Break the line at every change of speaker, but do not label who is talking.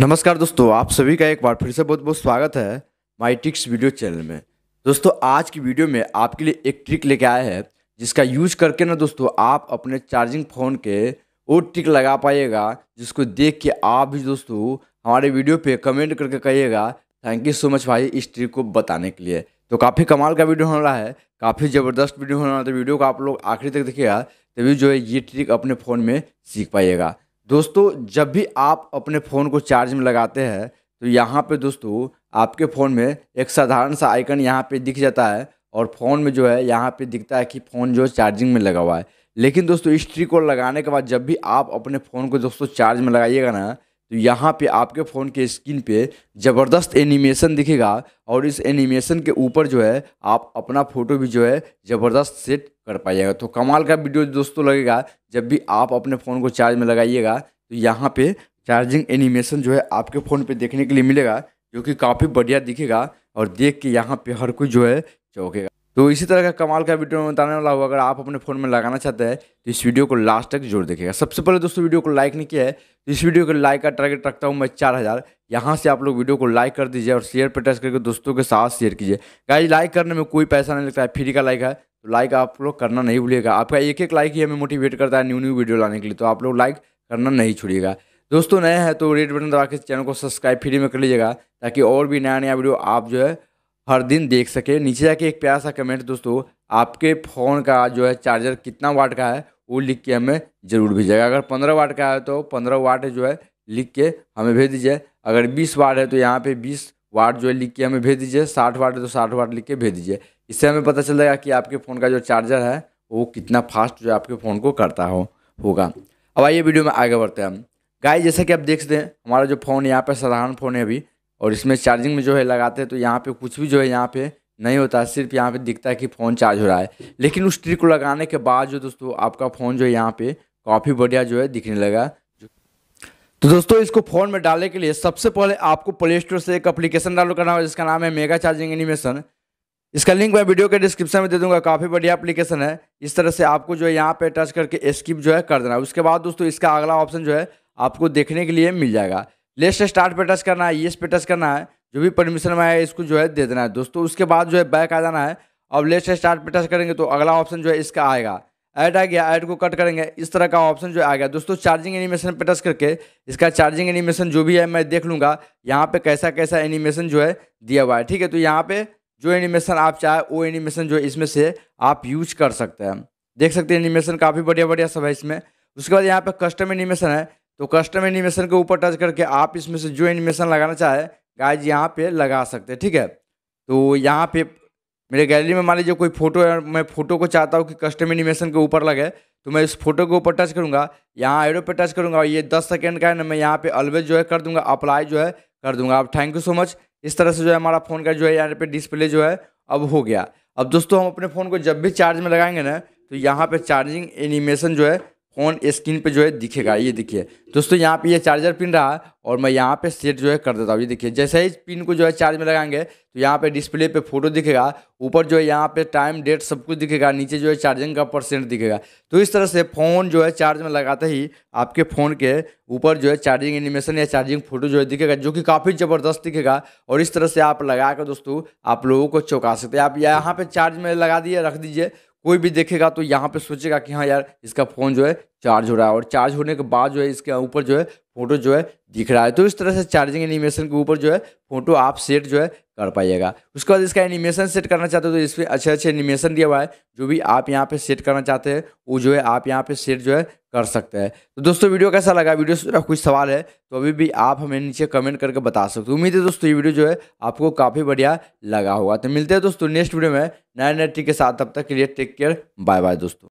नमस्कार दोस्तों आप सभी का एक बार फिर से बहुत बहुत स्वागत है माई टिक्स वीडियो चैनल में दोस्तों आज की वीडियो में आपके लिए एक ट्रिक लेके आए हैं जिसका यूज करके ना दोस्तों आप अपने चार्जिंग फ़ोन के वो ट्रिक लगा पाइएगा जिसको देख के आप भी दोस्तों हमारे वीडियो पे कमेंट करके कहिएगा थैंक यू सो मच भाई इस ट्रिक को बताने के लिए तो काफ़ी कमाल का वीडियो होने है काफ़ी ज़बरदस्त वीडियो होने है तो वीडियो को आप लोग आखिरी तक देखिएगा तभी जो है ये ट्रिक अपने फ़ोन में सीख पाइएगा दोस्तों जब भी आप अपने फ़ोन को चार्ज में लगाते हैं तो यहाँ पे दोस्तों आपके फ़ोन में एक साधारण सा आइकन यहाँ पे दिख जाता है और फ़ोन में जो है यहाँ पे दिखता है कि फ़ोन जो है चार्जिंग में लगा हुआ है लेकिन दोस्तों इस ट्रिक को लगाने के बाद जब भी आप अपने फ़ोन को दोस्तों चार्ज में लगाइएगा ना तो यहाँ पे आपके फ़ोन के स्क्रीन पे ज़बरदस्त एनिमेशन दिखेगा और इस एनिमेशन के ऊपर जो है आप अपना फ़ोटो भी जो है ज़बरदस्त सेट कर पाइएगा तो कमाल का वीडियो दोस्तों लगेगा जब भी आप अपने फ़ोन को चार्ज में लगाइएगा तो यहाँ पे चार्जिंग एनिमेशन जो है आपके फ़ोन पे देखने के लिए मिलेगा जो कि काफ़ी बढ़िया दिखेगा और देख के यहाँ पर हर कोई जो है चौकेगा तो इसी तरह का कमाल का वीडियो में बताने वाला हूँ अगर आप अपने फ़ोन में लगाना चाहते हैं तो इस वीडियो को लास्ट तक जोर देखेगा सबसे पहले दोस्तों वीडियो को लाइक नहीं किया है तो इस वीडियो को लाइक का टारगेट रखता हूँ मैं चार हज़ार यहाँ से आप लोग वीडियो को लाइक कर दीजिए और शेयर पर टच करके दोस्तों के साथ शेयर कीजिए गाइज लाइक करने में कोई पैसा नहीं लगता है फ्री का लाइक है तो लाइक आप लोग करना नहीं भूलिएगा आपका एक एक लाइक ही हमें मोटिवेट करता है न्यू न्यू वीडियो लाने के लिए तो आप लोग लाइक करना नहीं छोड़िएगा दोस्तों नए हैं तो रेड बटन दबा के चैनल को सब्सक्राइब फ्री में कर लीजिएगा ताकि और भी नया नया वीडियो आप जो है हर दिन देख सके नीचे जाके एक प्यारा सा कमेंट दोस्तों आपके फ़ोन का जो है चार्जर कितना वाट का है वो लिख के हमें ज़रूर भेजिएगा अगर पंद्रह वाट का है तो पंद्रह वाट जो है लिख के हमें भेज दीजिए अगर बीस वाट है तो यहाँ पे बीस वाट जो है लिख के हमें भेज दीजिए साठ वाट है तो साठ वाट लिख के भेज दीजिए इससे हमें पता चल जाएगा कि आपके फ़ोन का जो चार्जर है वो कितना फास्ट जो है आपके फ़ोन को करता हो होगा अब आइए वीडियो में आगे बढ़ते हैं हम गाय जैसा कि आप देख सकते हैं हमारा जो फ़ोन यहाँ पर साधारण फ़ोन है अभी और इसमें चार्जिंग में जो है लगाते हैं तो यहाँ पे कुछ भी जो है यहाँ पे नहीं होता है सिर्फ यहाँ पे दिखता है कि फ़ोन चार्ज हो रहा है लेकिन उस ट्रिक को लगाने के बाद जो दोस्तों आपका फ़ोन जो है यहाँ पर काफ़ी बढ़िया जो है दिखने लगा तो दोस्तों इसको फ़ोन में डालने के लिए सबसे पहले आपको प्ले स्टोर से एक अप्लीकेशन डाउनलोड करना होगा जिसका नाम है मेगा चार्जिंग एनिमेशन इसका लिंक मैं वीडियो के डिस्क्रिप्शन में दे दूंगा काफ़ी बढ़िया एप्लीकेशन है इस तरह से आपको जो है यहाँ पे टच करके स्किप जो है कर देना उसके बाद दोस्तों इसका अगला ऑप्शन जो है आपको देखने के लिए मिल जाएगा लेफ्ट स्टार्ट पे टच करना है येस पे टच करना है जो भी परमिशन में है इसको जो है दे देना है दोस्तों उसके बाद जो है बैक आ जाना है अब लेफ्ट स्टार्ट पे टच करेंगे तो अगला ऑप्शन जो है इसका आएगा ऐड आ गया ऐड को कट करेंगे इस तरह का ऑप्शन जो आ गया दोस्तों चार्जिंग एनिमेशन पे टच करके इसका चार्जिंग एनिमेशन जो भी है मैं देख लूँगा यहाँ पे कैसा कैसा एनिमेशन जो है दिया हुआ है ठीक है तो यहाँ पे जो एनिमेशन आप चाहे वो एनिमेशन जो है इसमें से आप यूज कर सकते हैं देख सकते हैं एनिमेशन काफ़ी बढ़िया बढ़िया सब है इसमें उसके बाद यहाँ पे कस्टम एनिमेशन है तो कस्टम एनिमेशन के ऊपर टच करके आप इसमें से जो एनिमेशन लगाना चाहे गाइज यहाँ पे लगा सकते हैं ठीक है तो यहाँ पे मेरे गैलरी में मान लीजिए कोई फोटो है मैं फोटो को चाहता हूँ कि कस्टम एनिमेशन के ऊपर लगे तो मैं इस फोटो के ऊपर टच करूँगा यहाँ एरो पे टच करूँगा और ये दस सेकेंड का है ना मैं यहाँ पे ऑलवेज जो है कर दूँगा अप्लाई जो है कर दूँगा अब थैंक यू सो मच इस तरह से जो है हमारा फ़ोन का जो है यहाँ पे डिस्प्ले जो है अब हो गया अब दोस्तों हम अपने फ़ोन को जब भी चार्ज में लगाएंगे ना तो यहाँ पर चार्जिंग एनिमेशन जो है ऑन स्क्रीन पे जो है दिखेगा ये देखिए दोस्तों यहाँ पे ये चार्जर पिन रहा और मैं यहाँ पे सेट जो है कर देता हूँ ये देखिए जैसे ही पिन को जो है चार्ज में लगाएंगे तो यहाँ पे डिस्प्ले पे फोटो दिखेगा ऊपर जो है यहाँ पे टाइम डेट सब कुछ दिखेगा नीचे जो है चार्जिंग का परसेंट दिखेगा तो इस तरह से फ़ोन जो है चार्ज में लगाते ही आपके फ़ोन के ऊपर जो है चार्जिंग एनिमेशन या चार्जिंग फोटो जो है दिखेगा जो कि काफ़ी ज़बरदस्त दिखेगा और इस तरह से आप लगा कर दोस्तों आप लोगों को चौंका सकते हैं आप यहाँ पर चार्ज में लगा दिए रख दीजिए कोई भी देखेगा तो यहाँ पे सोचेगा कि हाँ यार इसका फ़ोन जो है चार्ज हो रहा है और चार्ज होने के बाद जो है इसके ऊपर जो है फोटो जो है दिख रहा है तो इस तरह से चार्जिंग एनिमेशन के ऊपर जो है फोटो आप सेट जो है कर पाइएगा उसके बाद इसका एनिमेशन सेट करना चाहते हो तो इस पर अच्छे अच्छे एनिमेशन दिया हुआ है जो भी आप यहाँ पर सेट करना चाहते हैं वो जो है आप यहाँ पर सेट जो है कर सकते हैं तो दोस्तों वीडियो कैसा लगा वीडियो से कुछ सवाल है तो अभी भी आप हमें नीचे कमेंट करके बता सकते हो उम्मीद है दोस्तों ये वीडियो जो है आपको काफ़ी बढ़िया लगा होगा तो मिलते हैं दोस्तों नेक्स्ट वीडियो में नया नया ट्रिक के साथ तब तक के लिए टेक केयर बाय बाय दोस्तों